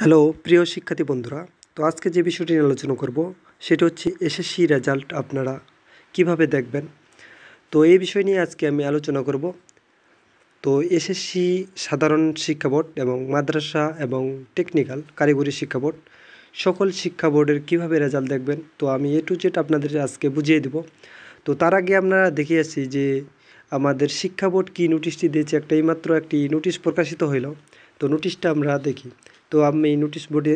hello প্রিয় শিক্ষার্থী বন্ধুরা তো আজকে যে বিষয়টি নিয়ে আলোচনা করব সেটা হচ্ছে এসএসসি রেজাল্ট আপনারা কিভাবে দেখবেন তো এই বিষয় নিয়ে আজকে আমি আলোচনা করব তো এসএসসি সাধারণ শিক্ষা বোর্ড এবং মাদ্রাসা এবং টেকনিক্যাল কারিগরি শিক্ষা বোর্ড সকল শিক্ষা বোর্ডের কিভাবে রেজাল্ট দেখবেন তো আমি এ টু জেড আপনাদের আজকে বুঝিয়ে দেব তো তার আগে আপনারা দেখিয়েছি যে আমাদের শিক্ষা বোর্ড কী নোটিশটি দিয়েছে একটা এইমাত্র একটি নোটিশ প্রকাশিত হইল তো নোটিশটা আমরা দেখি তো আমি এই নোটিশ বোর্ডে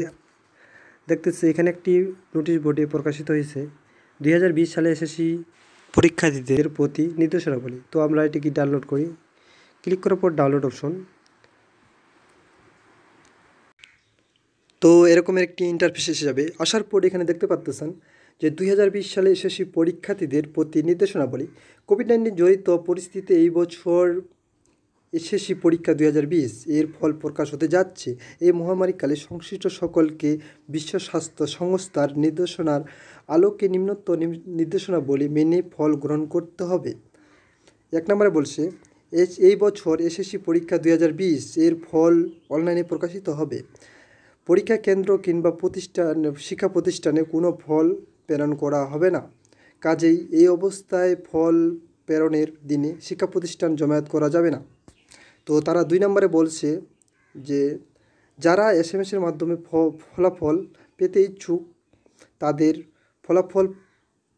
দেখতেছি এখানে একটি নোটিশ বোর্ডে প্রকাশিত হয়েছে দুই সালে এসএসসি পরীক্ষার্থীদের প্রতি নির্দেশনাবলী তো আমরা এটিকে ডাউনলোড করি ক্লিক করার পর ডাউনলোড অপশন তো এরকমের একটি ইন্টারফেস এসে যাবে আসার পর এখানে দেখতে পাচ্তেছেন যে দুই সালে এসএসসি পরীক্ষার্থীদের প্রতি নির্দেশনাবলী কোভিড নাইন্টিন জড়িত পরিস্থিতিতে এই বছর এসএসসি পরীক্ষা দুই এর ফল প্রকাশ হতে যাচ্ছে এই মহামারীকালে সংশ্লিষ্ট সকলকে বিশ্ব স্বাস্থ্য সংস্থার নির্দেশনার আলোকে নিম্নত নির্দেশনাবলী মেনে ফল গ্রহণ করতে হবে এক নম্বরে বলছে এই বছর এসএসসি পরীক্ষা দুই এর ফল অনলাইনে প্রকাশিত হবে পরীক্ষা কেন্দ্র কিংবা প্রতিষ্ঠান শিক্ষা প্রতিষ্ঠানে কোনো ফল প্রেরণ করা হবে না কাজেই এই অবস্থায় ফল প্রেরণের দিনে শিক্ষা প্রতিষ্ঠান জমায়েত করা যাবে না তো তারা দুই নম্বরে বলছে যে যারা এস এম এসের মাধ্যমে ফলাফল পেতে ইচ্ছুক তাদের ফলাফল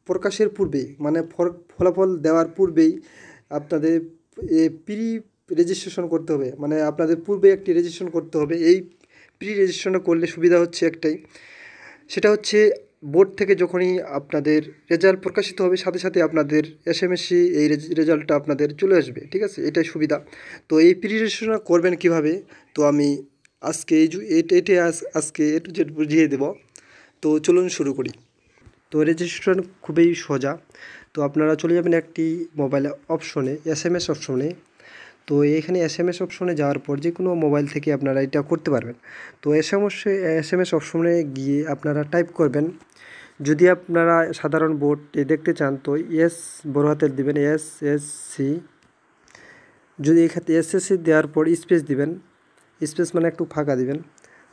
প্রকাশের পূর্বে মানে ফলাফল দেওয়ার পূর্বেই আপনাদের প্রি রেজিস্ট্রেশন করতে হবে মানে আপনাদের পূর্বে একটি রেজিস্ট্রেশন করতে হবে এই প্রি রেজিস্ট্রেশন করলে সুবিধা হচ্ছে একটাই সেটা হচ্ছে বোর্ড থেকে যখনই আপনাদের রেজাল্ট প্রকাশিত হবে সাথে সাথে আপনাদের এস এম এসি এই রেজাল্টটা আপনাদের চলে আসবে ঠিক আছে এটাই সুবিধা তো এই প্রিপারেশন করবেন কিভাবে তো আমি আজকে এই এটাই আজকে এ টু জেড বুঝিয়ে দেব তো চলুন শুরু করি তো রেজিস্ট্রেশন খুবই সোজা তো আপনারা চলে যাবেন একটি মোবাইল অপশনে এস এম এস অপশনে তো এখানে এস এম এস অপশনে যাওয়ার পর যে কোনো মোবাইল থেকে আপনারা এটা করতে পারবেন তো S M S S M S অপশনে গিয়ে আপনারা টাইপ করবেন যদি আপনারা সাধারণ বোর্ডটি দেখতে চান তো এস বড় হাতের দিবেন এস এস সি যদি এখানে এস এস সি দেওয়ার পর স্পেস দিবেন স্পেস মানে একটু ফাঁকা দিবেন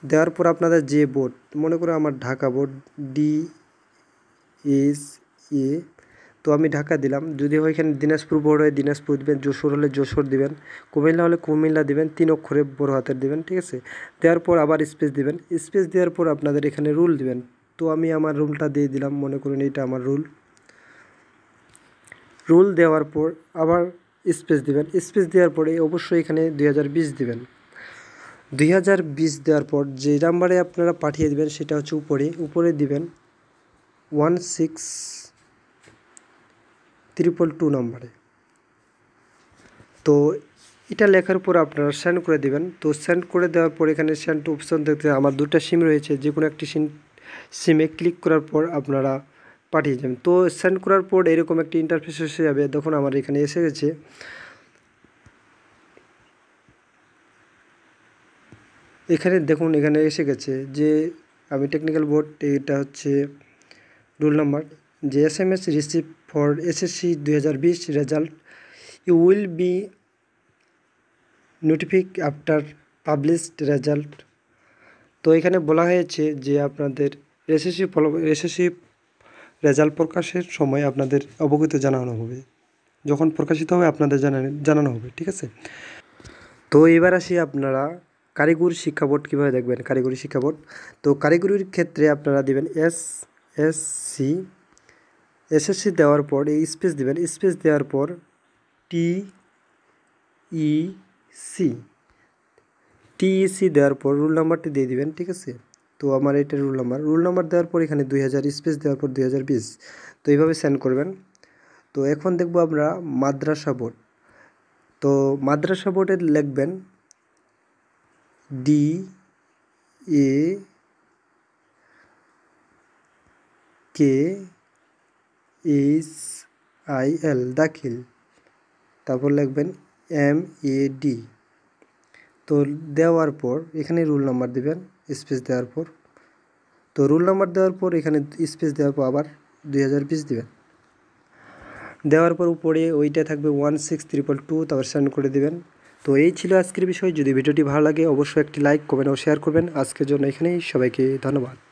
দেওয়ার পর আপনাদের যে বোর্ড মনে করো আমার Dhaka board D S A তো আমি ঢাকা দিলাম যদি ওইখানে দিনাজপুর বোর্ড হয় দিনাজপুর দেবেন যশোর হলে যশোর দিবেন কুমিল্লা হলে কুমিল্লা দিবেন তিন অক্ষরে বড় হাতের দিবেন ঠিক আছে দেওয়ার পর আবার স্পেস দিবেন স্পেস দেওয়ার পর আপনাদের এখানে রুল দিবেন তো আমি আমার রুলটা দিয়ে দিলাম মনে করুন এটা আমার রুল রুল দেওয়ার পর আবার স্পেস দিবেন স্পেস দেওয়ার পরে অবশ্যই এখানে দুই দিবেন দুই দেওয়ার পর যে নাম্বারে আপনারা পাঠিয়ে দিবেন সেটা হচ্ছে উপরে উপরে দিবেন ওয়ান সিক্স ত্রিপল টু নাম্বারে তো এটা লেখার পর আপনারা সেন্ড করে দেবেন তো সেন্ড করে দেওয়ার পর এখানে সেন্ড অপশন দেখতে আমার দুটা সিম রয়েছে যে কোনো একটি সিম সিমে ক্লিক করার পর আপনারা পাঠিয়ে যাবেন তো সেন্ড করার পর এরকম একটি ইন্টারফেস এসে যাবে দেখুন আমার এখানে এসে গেছে এখানে দেখুন এখানে এসে গেছে যে আমি টেকনিক্যাল বোর্ড এটা হচ্ছে রুল নাম্বার যে S M S receive for SSC to result you will be notified after published result তো এখানে বলা হয়েছে যে আপনাদের এসএসসি ফল এসএসসি রেজাল্ট প্রকাশের সময় আপনাদের অবগত জানানো হবে যখন প্রকাশিত হবে আপনাদের জানানো হবে ঠিক আছে তো এবার আসি আপনারা কারিগরি শিক্ষা বোর্ড কীভাবে দেখবেন কারিগরি শিক্ষা বোর্ড তো কারিগরির ক্ষেত্রে আপনারা দেবেন এস এস সি এসএসসি দেওয়ার পর এই স্পেস দিবেন স্পেস দেওয়ার পর T E C TEC e দেওয়ার পর রুল নাম্বারটি দিয়ে দিবেন ঠিক আছে তো আমার এটা রুল নাম্বার রুল নাম্বার দেওয়ার পর এখানে দুই স্পেস দেওয়ার পর দুই তো এইভাবে সেন্ড করবেন তো এখন দেখব আমরা মাদ্রাসা বোর্ড তো মাদ্রাসা বোর্ডে লিখবেন D A K H I L দাখিল তারপর লিখবেন এম এ ডি তো দেওয়ার পর এখানে রুল নাম্বার দিবেন স্পেস দেওয়ার পর তো রুল নাম্বার দেওয়ার পর এখানে স্পেস দেওয়ার পর আবার দুই হাজার পিস দেবেন দেওয়ার পর উপরে ওইটা থাকবে ওয়ান সিক্স ত্রিপল টু তারপর সেন্ড করে দেবেন তো এই ছিল আজকের বিষয় যদি ভিডিওটি ভালো লাগে অবশ্যই একটি লাইক করবেন ও শেয়ার করবেন আজকের জন্য এখানেই সবাইকে ধন্যবাদ